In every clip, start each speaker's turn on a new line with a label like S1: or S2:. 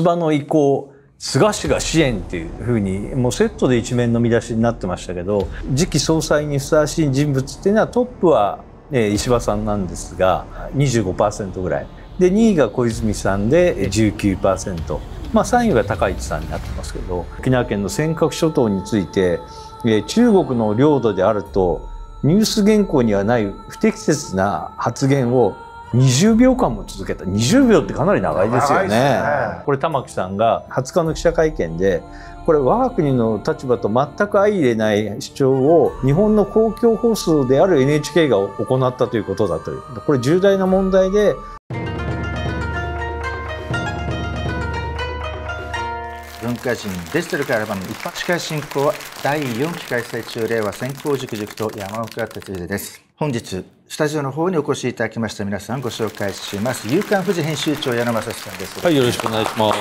S1: 馬の意向菅氏が支援っていうふうにもうセットで一面の見出しになってましたけど次期総裁にふさわしい人物っていうのはトップは、え石破さんなんですが25%ぐらいで2位が小泉さんで19%、まあ、3位が高市さんになってますけど沖縄県の尖閣諸島について、え中国の領土であるとニュース原稿にはない不適切な発言を20秒間も続けた20秒ってかなり長いですよね、ね、これ玉木さんが20日の記者会見でこれ我が国の立場と全く相入れない主張を日本の公共放送である NHK が行ったということだというこれ重大な問題で
S2: 文化人デジタルから番の一般司会進行は第4期開催中令和専攻塾塾と山岡哲秀です本日スタジオの方にお越しいただきました皆さんご紹介します夕刊富士編集長矢野正さんです
S1: はいよろしくお願いしま
S2: す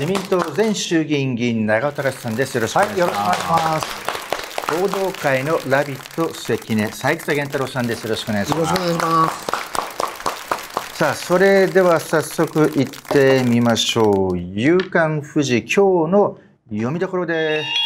S2: 自民党前衆議院議員長田さんですよろしくお願いします、はい、報道会のラビット関根斉草源太郎さんですよろしくお願いしますさあそれでは早速行ってみましょう夕刊富士今日の読みどころです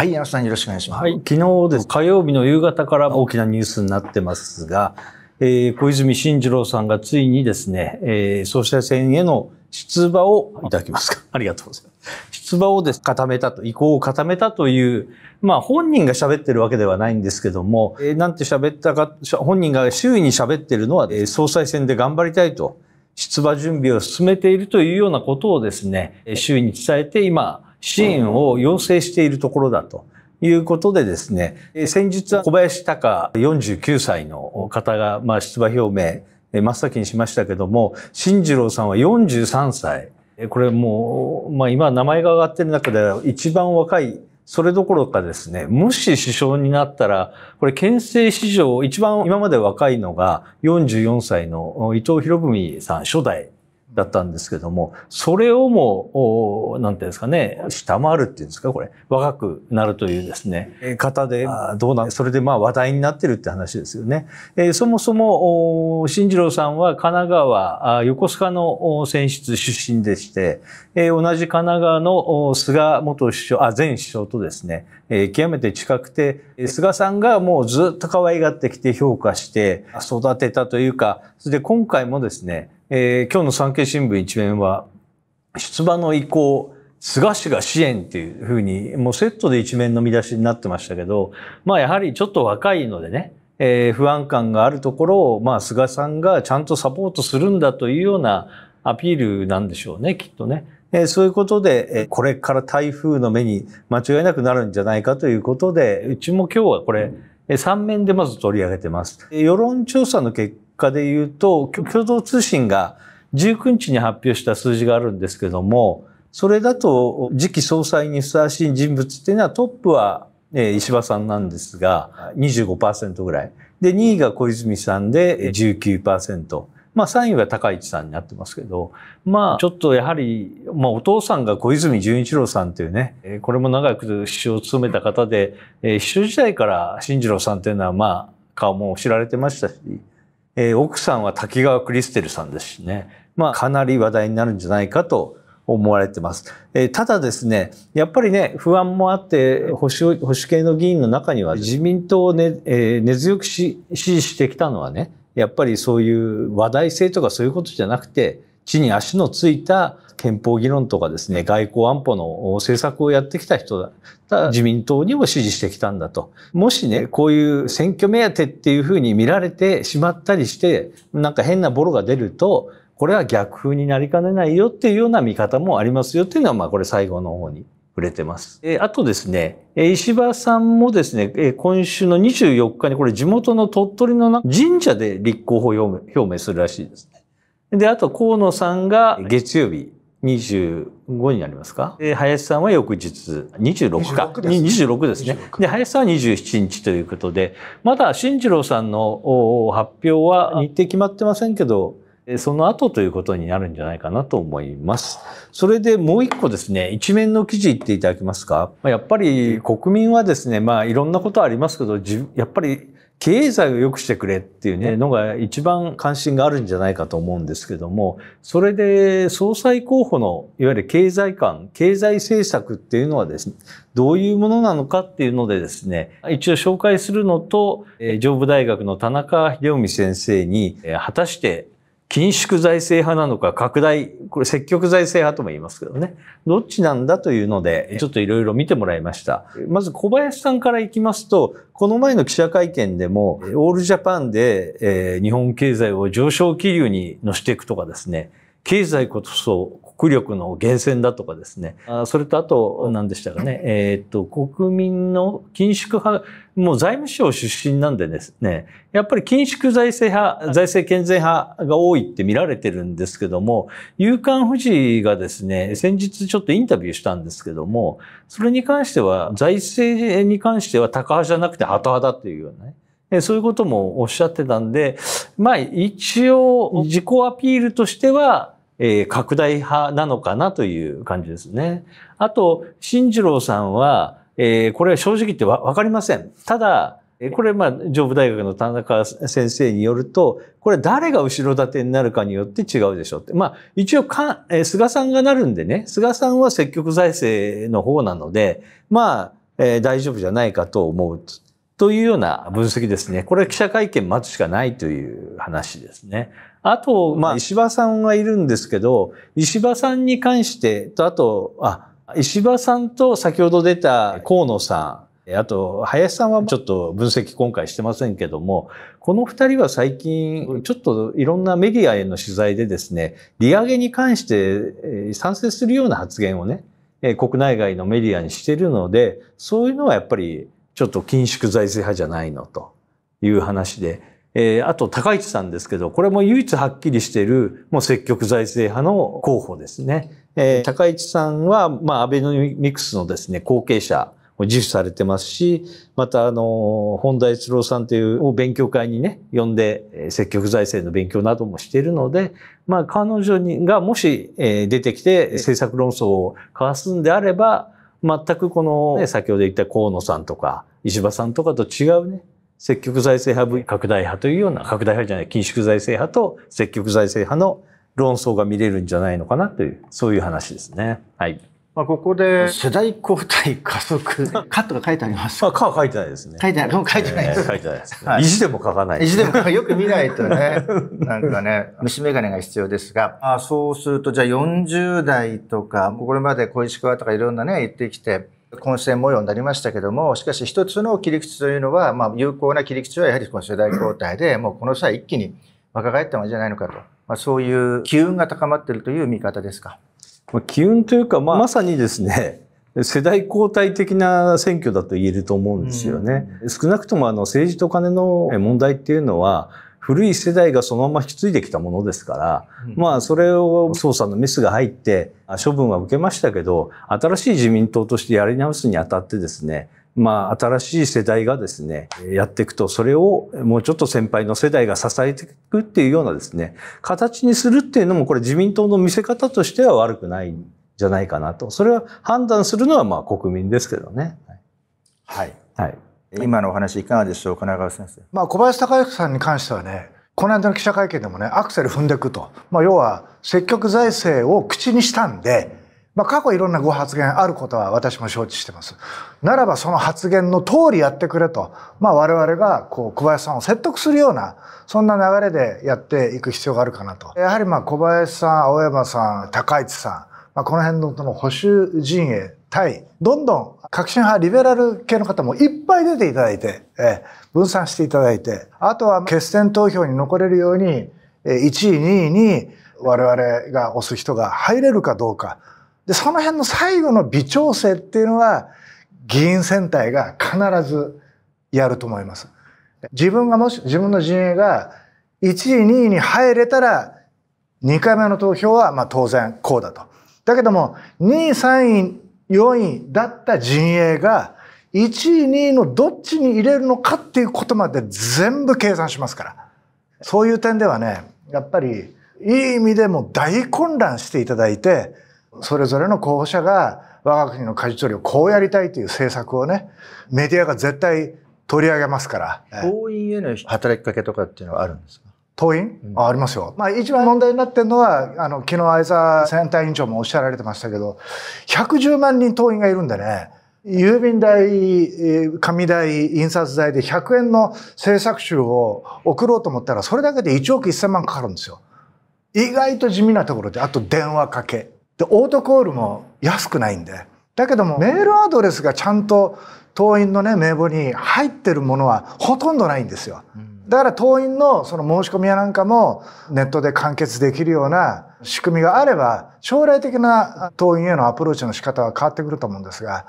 S1: はい、矢さんよろしくお願いします。はい、昨日です。火曜日の夕方から大きなニュースになってますが、えー、小泉進次郎さんがついにですね、えー、総裁選への出馬をいただきますか。ありがとうございます。出馬をです、固めたと、意向を固めたという、まあ本人が喋ってるわけではないんですけども、えー、なんて喋ったか、本人が周囲に喋ってるのは、えー、総裁選で頑張りたいと、出馬準備を進めているというようなことをですね、周囲に伝えて今、支援を要請しているところだと。いうことでですね、先日は小林隆49歳の方が、まあ、出馬表明、真っ先にしましたけども、新次郎さんは43歳。これもう、まあ今名前が上がってる中では一番若いそれどころかですね、もし首相になったら、これ県政史上一番今まで若いのが44歳の伊藤博文さん初代だったんですけども、それをも、なんていうんですかね、下回るっていうんですか、これ、若くなるというですね、方で、どうなん、それでまあ話題になってるって話ですよね。えー、そもそも、新次郎さんは神奈川、横須賀の選出出身でして、えー、同じ神奈川の菅元首相、あ、前首相とですね、えー、極めて近くて、菅さんがもうずっと可愛がってきて評価して育てたというか、それで今回もですね、えー、今日の産経新聞一面は、出馬の意向、菅氏が支援っていうふうに、もうセットで一面の見出しになってましたけど、まあやはりちょっと若いのでね、えー、不安感があるところを、まあ菅さんがちゃんとサポートするんだというようなアピールなんでしょうね、きっとね。えー、そういうことで、えー、これから台風の目に間違いなくなるんじゃないかということで、うちも今日はこれ、3面でまず取り上げてます。世論調査の結果で言うと、共同通信が19日に発表した数字があるんですけども、それだと次期総裁にふさわしい人物っていうのはトップは石破さんなんですが25%ぐらい。で、2位が小泉さんで19%。まあ3位は高市さんになってますけど、まあちょっとやはり、まあお父さんが小泉純一郎さんというね、これも長く首相を務めた方で、秘書時代から新次郎さんというのはまあ顔も知られてましたし、えー、奥さんは滝川クリステルさんですしね、まあ、かなり話題になるんじゃないかと思われてます。えー、ただですね、やっぱりね、不安もあって、保守、保守系の議員の中には自民党をね、えー、根強く支持してきたのはね、やっぱりそういう話題性とかそういうことじゃなくて、地に足のついた憲法議論とかですね、外交安保の政策をやってきた人だ。た自民党にも支持してきたんだと。もしね、こういう選挙目当てっていうふうに見られてしまったりして、なんか変なボロが出ると、これは逆風になりかねないよっていうような見方もありますよっていうのは、まあこれ最後の方に触れてます。えあとですね、え石破さんもですね、え今週の24日にこれ地元の鳥取の神社で立候補表明するらしいですね。で、あと河野さんが月曜日、25になりますかで林さんは翌日26か26ですね ,26 ですねで林さんは27日ということでまだ進次郎さんの発表は日程決まってませんけどその後ということになるんじゃないかなと思います。それでもう一個ですね、一面の記事言っていただけますか。やっぱり国民はですね、まあいろんなことありますけど、やっぱり経済を良くしてくれっていうね、のが一番関心があるんじゃないかと思うんですけども、それで総裁候補のいわゆる経済観、経済政策っていうのはですね、どういうものなのかっていうのでですね、一応紹介するのと、上部大学の田中秀臣先生に、果たして緊縮財政派なのか拡大、これ積極財政派とも言いますけどね、どっちなんだというので、ちょっといろいろ見てもらいました。まず小林さんから行きますと、この前の記者会見でも、オールジャパンで、えー、日本経済を上昇気流に乗していくとかですね、経済こそ国力の源泉だとかですねそれとあと何でしたかね、えー、っと国民の緊縮派もう財務省出身なんでですねやっぱり緊縮財政派財政健全派が多いって見られてるんですけども夕刊富士がですね先日ちょっとインタビューしたんですけどもそれに関しては財政に関しては高派じゃなくて鳩派だというようなねそういうこともおっしゃってたんで、まあ一応自己アピールとしては、え拡大派なのかなという感じですね。あと、新次郎さんは、えこれは正直言ってわかりません。ただ、これ、まあ、上部大学の田中先生によると、これ誰が後ろ盾になるかによって違うでしょうって。まあ、一応か、菅さんがなるんでね、菅さんは積極財政の方なので、まあ、え大丈夫じゃないかと思う。というような分析ですね。これは記者会見待つしかないという話ですね。あと、まあ、石破さんがいるんですけど、石破さんに関して、と、あと、あ、石破さんと先ほど出た河野さん、あと、林さんはちょっと分析今回してませんけども、この二人は最近、ちょっといろんなメディアへの取材でですね、利上げに関して賛成するような発言をね、国内外のメディアにしているので、そういうのはやっぱりちょっと緊縮財政派じゃないのという話で、えー、あと高市さんですけど、これも唯一はっきりしている、もう積極財政派の候補ですね。えー、高市さんは、まあ、アベノミクスのですね、後継者を自主されてますし、また、あの、本田一郎さんという、を勉強会にね、呼んで、え積極財政の勉強などもしているので、まあ、彼女にがもし、え出てきて政策論争を交わすんであれば、全くこの、ね、先ほど言った河野さんとか石破さんとかと違うね、積極財政派、拡大派というような、拡大派じゃない、緊縮財政派と積極財政派の論争が見れるんじゃないのかなという、そういう話ですね。はい。まあ、ここで世代交代加速カットが書いてありますか。は書いてないですね。書いてない。も書いてないです。書いてないです。意地でも書かない。意地でもよく見ないとね、なんか
S2: ね、虫眼鏡が必要ですが、あそうするとじゃあ40代とか、これまで小石川とかいろんなね、言ってきて、混戦模様になりましたけども、しかし一つの切り口というのは、まあ、有効な切り口はやはりこの世代交代で、もうこの際一気に若返ったもんじゃないのかと。まあ、そういう機運が高まっているという見方ですか。
S1: まあ、機運というか、まあ、まさにですね、世代交代的な選挙だと言えると思うんですよね。うん、少なくともあの政治と金の問題っていうのは、古い世代がそのまま引き継いできたものですから、うん、まあそれを捜査のミスが入って処分は受けましたけど、新しい自民党としてやり直すにあたってですね、まあ、新しい世代がですね、やっていくと、それをもうちょっと先輩の世代が支えていくっていうようなですね、形にするっていうのも、これ自民党の見せ方としては悪くないんじゃないかなと。それは判断するのは、まあ、国民ですけどね。はい。はい。今のお話いかがで
S2: しょう、金川先生。
S3: まあ、小林隆之さんに関してはね、この間の記者会見でもね、アクセル踏んでいくと。まあ、要は、積極財政を口にしたんで、まあ、過去いろんなご発言あることは私も承知してます。ならばその発言の通りやってくれと、まあ、我々がこう小林さんを説得するようなそんな流れでやっていく必要があるかなと。やはりまあ小林さん青山さん高市さん、まあ、この辺のの保守陣営対どんどん革新派リベラル系の方もいっぱい出ていただいて、え分散していただいてあとは決選投票に残れるように1位2位に我々が推す人が入れるかどうか。で、その辺の最後の微調整っていうのは、議員選対が必ずやると思います。自分がもし、自分の陣営が1位、2位に入れたら、2回目の投票はまあ当然こうだと。だけども、2位、3位、4位だった陣営が、1位、2位のどっちに入れるのかっていうことまで全部計算しますから。そういう点ではね、やっぱり、いい意味でも大混乱していただいて、それぞれの候補者が我が国の舵取りをこうやりたいという政策をね、メディアが絶対取り上げますから。党員への働きかけとかっていうのはあるんですか党員、うん、ありますよ。まあ一番問題になってるのは、あの、昨日相沢選対委員長もおっしゃられてましたけど、110万人党員がいるんでね、郵便代、紙代、印刷代で100円の政策集を送ろうと思ったら、それだけで1億1000万かかるんですよ。意外と地味なところで、あと電話かけ。でオートコールも安くないんでだけどもメールアドレスがちゃんと党員のね名簿に入ってるものはほとんどないんですよ。だから党員のその申し込みやなんかもネットで完結できるような仕組みがあれば将来的な党員へのアプローチの仕方は変わってくると思うんですが、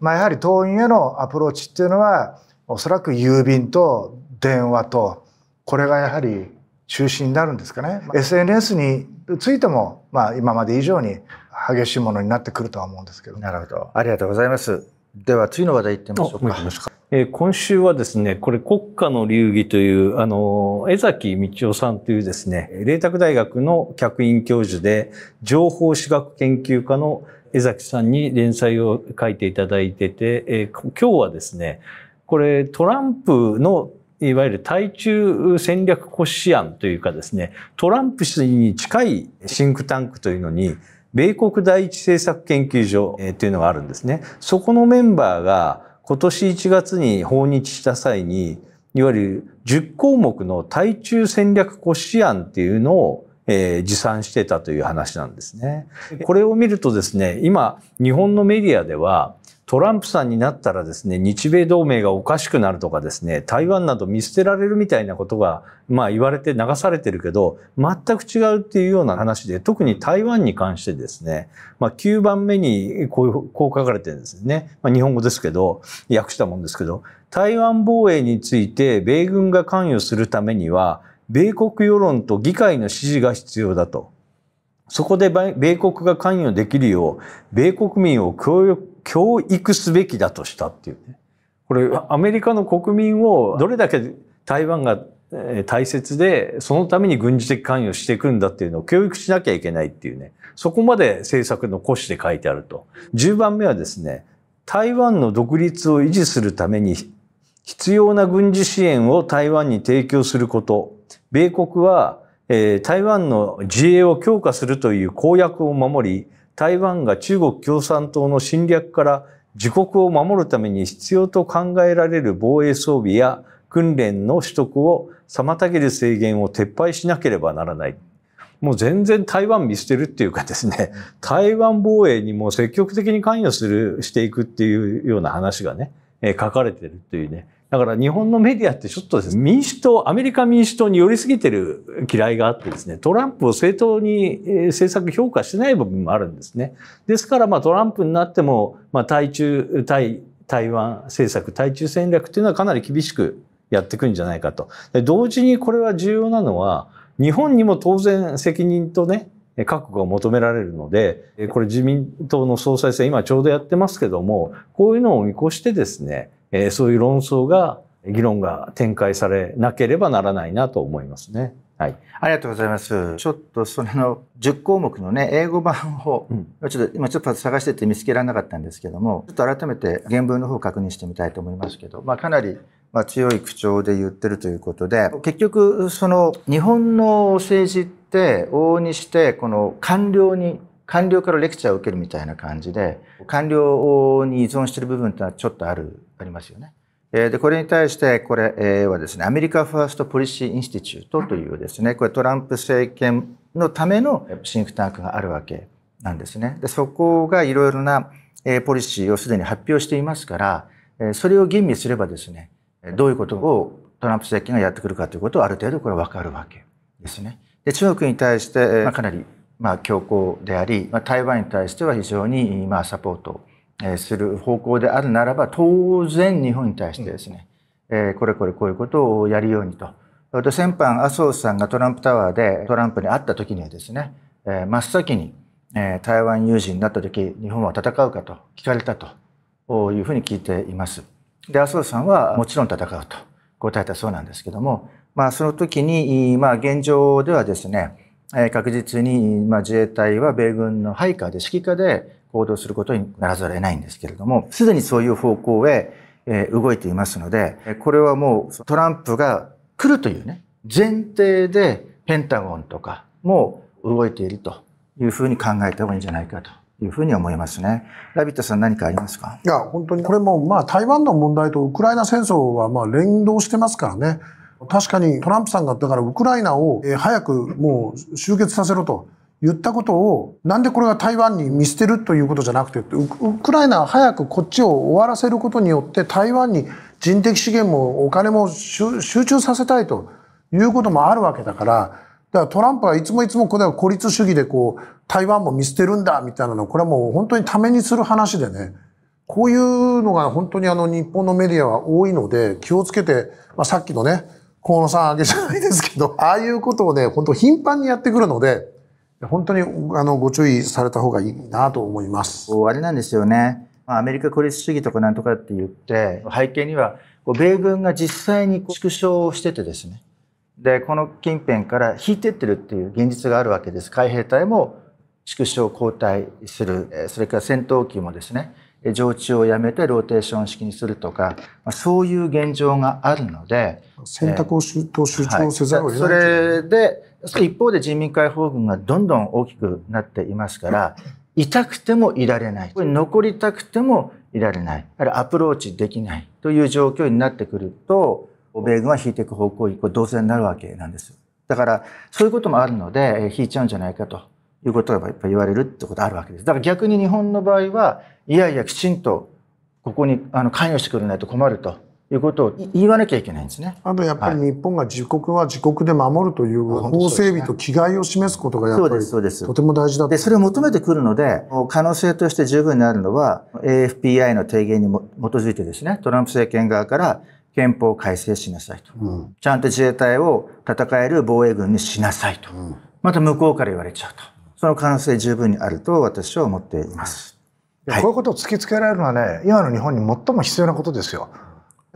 S3: まあ、やはり党員へのアプローチっていうのはおそらく郵便と電話とこれがやはり中心になるんですかね。まあ、SNS についても、まあ、今まで以上に激しいものになってくるとは思うんですけど。な
S2: る
S1: ほど。ありがとうございます。では次の話題いってみましょうか。えー、今週はですね、これ国家の流儀という、あの、江崎道夫さんというですね、霊卓大学の客員教授で、情報史学研究家の江崎さんに連載を書いていただいてて、えー、今日はですね、これトランプのいわゆる対中戦略骨子案というかですね、トランプ氏に近いシンクタンクというのに、米国第一政策研究所というのがあるんですね。そこのメンバーが今年1月に訪日した際に、いわゆる10項目の対中戦略骨子案っていうのをえ持参してたという話なんですね。これを見るとですね、今、日本のメディアでは、トランプさんになったらですね、日米同盟がおかしくなるとかですね、台湾など見捨てられるみたいなことが、まあ言われて流されてるけど、全く違うっていうような話で、特に台湾に関してですね、まあ9番目にこうこう書かれてるんですね。まあ日本語ですけど、訳したもんですけど、台湾防衛について米軍が関与するためには、米国世論と議会の支持が必要だと。そこで米国が関与できるよう、米国民を協力教育すべきだとしたっていうね。これ、アメリカの国民をどれだけ台湾が大切で、そのために軍事的関与していくんだっていうのを教育しなきゃいけないっていうね。そこまで政策の骨子で書いてあると。10番目はですね、台湾の独立を維持するために必要な軍事支援を台湾に提供すること。米国は、えー、台湾の自衛を強化するという公約を守り、台湾が中国共産党の侵略から自国を守るために必要と考えられる防衛装備や訓練の取得を妨げる制限を撤廃しなければならない。もう全然台湾見捨てるっていうかですね、台湾防衛にも積極的に関与する、していくっていうような話がね、え書かれてるというね、だから日本のメディアってちょっとですね、民主党、アメリカ民主党に寄りすぎてる嫌いがあってですね、トランプを正当に政策評価してない部分もあるんですね。ですからまあトランプになっても、まあ対中、対台湾政策、対中戦略っていうのはかなり厳しくやっていくんじゃないかと。同時にこれは重要なのは、日本にも当然責任とね、覚悟が求められるので、これ自民党の総裁選、今ちょうどやってますけども、こういうのを見越してですね、えー、そういう論争が、議論が展開されなければならないなと思いますね。はい、ありがとうございます。ちょっ
S2: とその10項目のね、英語版を、ちょっと今ちょっと探してて見つけられなかったんですけども、ちょっと改めて原文の方確認してみたいと思いますけど、まあかなりまあ、強い口調で言ってるということで、結局その日本の政治って往々にしてこの官僚に官僚からレクチャーを受けるみたいな感じで官僚に依存している部分いうのはちょっとあるありますよね。でこれに対してこれはですねアメリカファーストポリシーインスティチュートというですねこれトランプ政権のためのシンクタンクがあるわけなんですね。でそこがいろいろなポリシーをすでに発表していますからそれを吟味すればですねどういうことをトランプ政権がやってくるかということをある程度これ分かるわけですね。で中国に対して、まあ、かなりまあ、強硬であり、まあ、台湾に対しては非常に、まあ、サポートする方向であるならば当然日本に対してですね、うん、えー、これこれこういうことをやるようにと。と先般麻生さんがトランプタワーでトランプに会った時にはですね、えー、真っ先に、えー、台湾有事になった時日本は戦うかと聞かれたというふうに聞いています。で麻生さんはもちろん戦うと答えたそうなんですけども、まあ、その時に、まあ、現状ではですね確実に、ま自衛隊は米軍の配下で指揮下で行動することにならざるを得ないんですけれども、すでにそういう方向へ動いていますので、これはもうトランプが来るというね、前提でペンタゴンとかも動いているというふうに考えた方がいいんじゃないかというふうに思いますね。ラビットさん何かありますか
S4: いや、本当にこれもまあ台湾の問題とウクライナ戦争はま連動してますからね。確かにトランプさんがだからウクライナを早くもう終結させろと言ったことをなんでこれが台湾に見捨てるということじゃなくてウクライナは早くこっちを終わらせることによって台湾に人的資源もお金も集中させたいということもあるわけだからだからトランプはいつもいつもこれは孤立主義でこう台湾も見捨てるんだみたいなのこれはもう本当にためにする話でね。こういうのが本当にあの日本のメディアは多いので気をつけて、まあ、さっきのね、河野さんあげじゃないですけど、ああいうことをね、本当頻繁にやってくるので、本当にあのご注意された方がいいなと思います。あれなんですよね。
S2: アメリカ孤立主義とかなんとかって言って、背景には、米軍が実際に縮小しててですね。で、この近辺から引いてってるっていう現実があるわけです。海兵隊も縮小、後退する。それから戦闘機もですね。常駐をやめてローテーション式にするとか、まあ、そういう現状があるので選択
S4: をし、えー、せざるを得ない
S2: それで一方で人民解放軍がどんどん大きくなっていますから痛くてもいられない残りたくてもいられないあるアプローチできないという状況になってくると米軍は引いていく方向に同然になるわけなんです。だからそういうこともあるので引いちゃうんじゃないかということがやっぱ言われるってことあるわけです。だから逆に日本の場合はいやいやきちんとここにあの関与してくれないと困ると。いうことを言わなきゃいけないんですね。あとやっぱり日
S4: 本が自国は自国で守るという
S2: 法整備と気概を示すことがやっぱりとても大事だでそれを求めてくるので可能性として十分にあるのは AFPI の提言に基づいてですねトランプ政権側から憲法改正しなさいと、うん、ちゃんと自衛隊を戦える防衛軍にしなさいと、うん、また向こう
S3: から言われちゃうと。その可能性十分にあると私は思っています。こういうことを突きつけられるのはね、今の日本に最も必要なことですよ。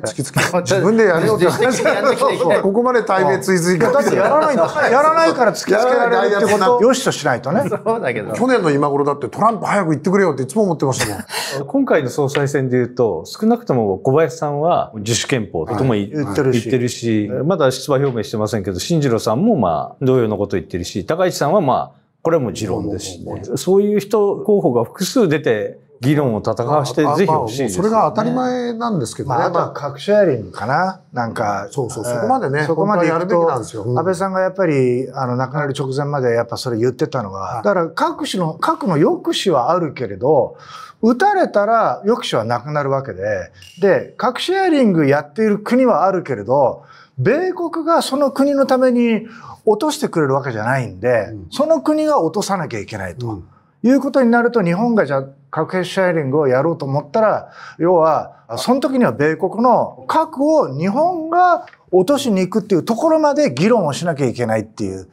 S3: 突きつけ 自分でやるよって話 ここまで対米追随かだってやらないやらないから突きつけられるってこ
S2: とをよしとしないとね
S3: そうだけど 去
S1: 年の今頃だってトランプ早く行ってくれよっていつも思ってましたもん今回の総裁選でいうと少なくとも小林さんは自主憲法とも言ってるし,、言ってるしまだ出馬表明してませんけど進次郎さんもまあ同様のこと言ってるし高市さんはまあこれも持論ですし、ね、そういう人候補が複数出て議論を戦わせてぜひ欲しい、ね、それが当たり前
S3: なんですけどね。まあ、あとはェアリングかな。なんか、そうそう、そこまでね、そこまでやるべきなんですよ。安倍さんがやっぱり、あの、亡くなる直前までやっぱそれ言ってたのは、だから各種の、核の抑止はあるけれど、撃たれたら抑止はなくなるわけで、で、核シェアリングやっている国はあるけれど、米国がその国のために落としてくれるわけじゃないんで、うん、その国が落とさなきゃいけないと。うんいうことになると日本がじゃあ核兵シェアリングをやろうと思ったら要はその時には米国の核を日本が落としに行くっていうところまで議論をしなきゃいけないっていう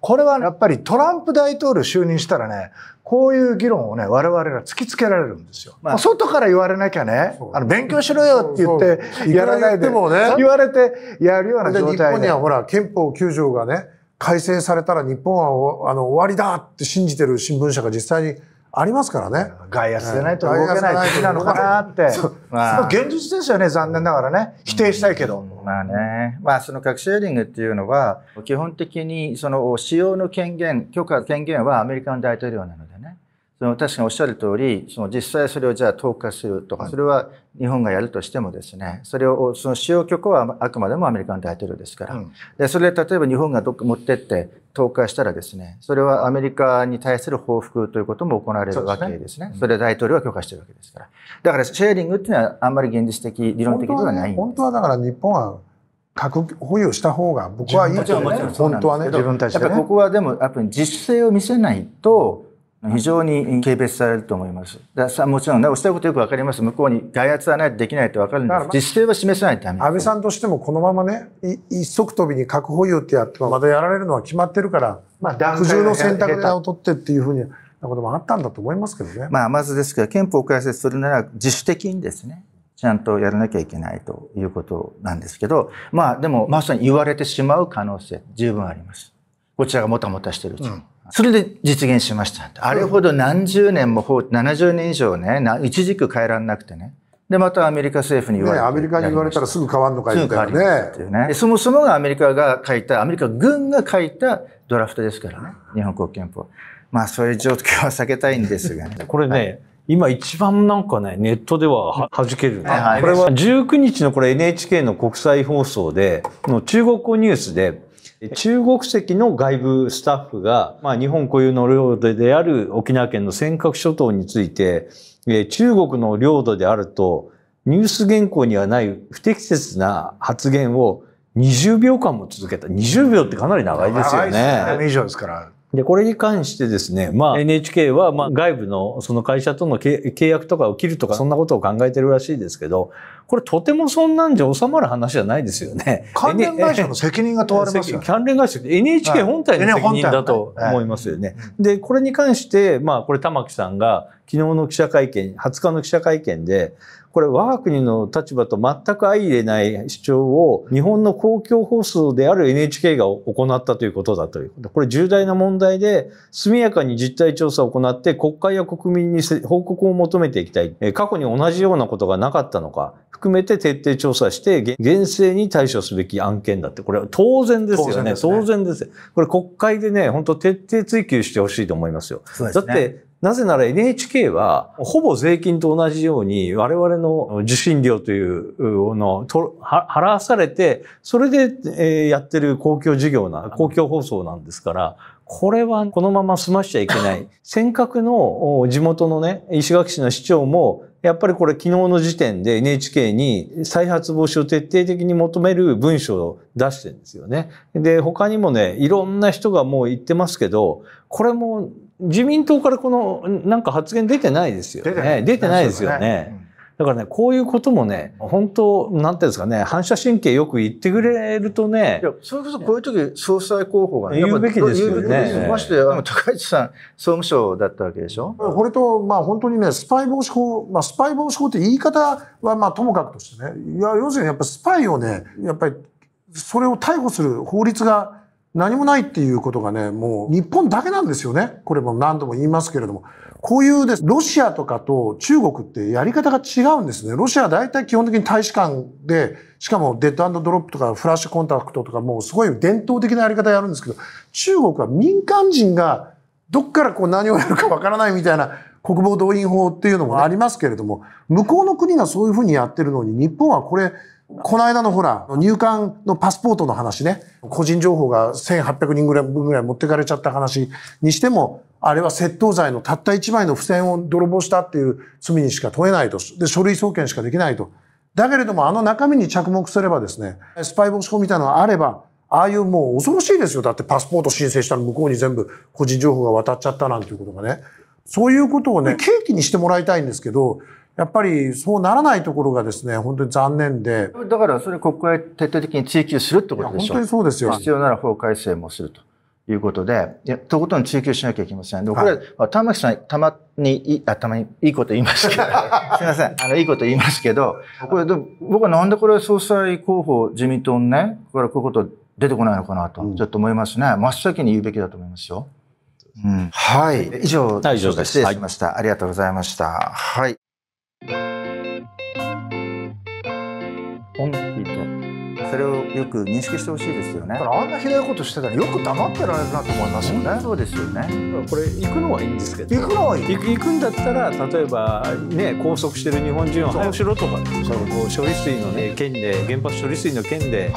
S3: これはやっぱりトランプ大統領就任したらねこういう議論をね我々が突きつけられるんですよ。まあ、外から言われなきゃねあの勉強しろよって言ってやらないでも、ね、言われて
S4: やるような状態で。日本にはほら憲法9条がね改正されたら日本はあの
S3: 終わりだって信じてる新聞社が実際にありますからね。外圧でないと動けない時なのかなって。まあ、現実ですよね、残念ながらね。否定したいけど。まあ
S2: ね。まあ、その核シェーリングっていうのは、基本的にその使用の権限、許可権限はアメリカの大統領なのでね。その確かにおっしゃる通り、その実際それをじゃあ投下するとか、それは日本がやるとしてもですね、それを、その使用許可はあくまでもアメリカの大統領ですから、うん、でそれ例えば日本がどっか持ってって投下したらですね、それはアメリカに対する報復ということも行われるわけですね。そ、ね、れ大統領は許可してるわけですから。だからシェーリングっていうのはあんまり現実的、理論的ではないんです
S4: 本当は、だから日本は核保有した方が僕はいいと、ね、
S2: 本当はね。自分たちで、ね。やっぱここはでも、やっぱり実勢を見せないと、非常に軽蔑されると思います。さもちろんね、おっしゃることよくわかります。向こうに外圧はないとできないとわかるんです。自
S4: 主性は示さないため安倍さんとしてもこのままね、一足飛びに核保有ってやってもまだやられるのは決まってるから、まあ、苦渋の選択を取ってっていうふうになこともあったんだと思いますけどね。まあ、まずですから、憲法を改正する
S2: なら自主的にですね、ちゃんとやらなきゃいけないということなんですけど、まあ、でもまさに言われてしまう可能性、十分あります。こちらがもたもたしてるうちに。うんそれで実現しました。あれほど何十年も、70年以上ね、一軸変えられなくてね。で、またアメリカ政府に言われて、ね、アメリカに言われたらすぐ変わるのかよみたいなね。ねそもそもがアメリカが書いた、アメリカ軍が書いたドラフトですからね。日本国
S1: 憲法。まあそういう状況は避けたいんですがね。これね、はい、今一番なんかね、ネットでは弾けるね、これは19日のこれ NHK の国際放送で、の中国語ニュースで、中国籍の外部スタッフが、まあ、日本固有の領土である沖縄県の尖閣諸島について、え中国の領土であると、ニュース原稿にはない不適切な発言を20秒間も続けた。20秒ってかなり長いですよね。長いですね。以上ですから。で、これに関してですね、まあ NHK はまあ外部のその会社との契約とかを切るとかそんなことを考えてるらしいですけど、これとてもそんなんじゃ収まる話じゃないですよね。関連会社の責任が問われますよね。関連会社、NHK 本体の責任だと思いますよね。で、これに関して、まあこれ玉木さんが昨日の記者会見、20日の記者会見で、これ我が国の立場と全く相入れない主張を日本の公共放送である NHK が行ったということだということ。これ重大な問題で速やかに実態調査を行って国会や国民に報告を求めていきたい。過去に同じようなことがなかったのか含めて徹底調査して厳正に対処すべき案件だって。これは当然ですよね。当然です、ねですこれ国会でね、本当徹底追及してほしいと思いますよ。すね、だってなぜなら NHK はほぼ税金と同じように我々の受信料というのを払わされてそれでやってる公共事業な公共放送なんですからこれはこのまま済ましちゃいけない。尖閣の地元のね、石垣市の市長も、やっぱりこれ昨日の時点で NHK に再発防止を徹底的に求める文書を出してるんですよね。で、他にもね、いろんな人がもう言ってますけど、これも自民党からこの、なんか発言出てないですよね。出てないですよね。だからね、こういうこともね、本当、なんていうんですかね、反射神経よく言ってくれるとね。
S4: いや、それこそこういう時、総裁候補
S1: が、ね、言うべきですよね。まし
S2: て、あの、高市さん、総務省だったわけでしょ
S4: これと、まあ本当にね、スパイ防止法、まあスパイ防止法って言い方は、まあともかくとしてね、いや、要するにやっぱスパイをね、やっぱり、それを逮捕する法律が、何もないっていうことがね、もう日本だけなんですよね。これも何度も言いますけれども。こういうです、ロシアとかと中国ってやり方が違うんですね。ロシアは大体基本的に大使館で、しかもデッドドロップとかフラッシュコンタクトとかもうすごい伝統的なやり方やるんですけど、中国は民間人がどっからこう何をやるかわからないみたいな国防動員法っていうのもありますけれども、向こうの国がそういうふうにやってるのに、日本はこれ、この間のほら、入管のパスポートの話ね、個人情報が1800人ぐらい分ぐらい持ってかれちゃった話にしても、あれは窃盗罪のたった1枚の付箋を泥棒したっていう罪にしか問えないと。で、書類送検しかできないと。だけれども、あの中身に着目すればですね、スパイ防止法みたいなのがあれば、ああいうもう恐ろしいですよ。だってパスポート申請したら向こうに全部個人情報が渡っちゃったなんていうことがね。そういうことをね、契機にしてもらいたいんですけど、やっぱりそうならないところがですね、本当に残念で。だからそれ国会徹底的に追及するってことでしょ本当にそうですよ。必
S2: 要なら法改正もすると。いうことで、とことん追求しなきゃいけません。でこれ、はい、玉木さん、たまに、あ、たまにいいこと言いますけど、すいません。あの、いいこと言いますけど、これ、僕はなんでこれ総裁候補自民党のね、からこういうこと出てこないのかなと、ちょっと思いますね。うん、真っ先に言うべきだと思いますよ。うん、はい。以上、以上です。失礼しました、はい、ありがとうございました。はい。本気とそれをよ
S3: く認識してほしいですよねだからあんなひどいことしてたらよく黙ってられるなと思いますよね、うそうですよね
S1: これ行くのはいいんですけど行くのはいい行くんだったら例えばね拘束してる日本人を早くしろとかその処理水の、ね、件で原発処理水の件で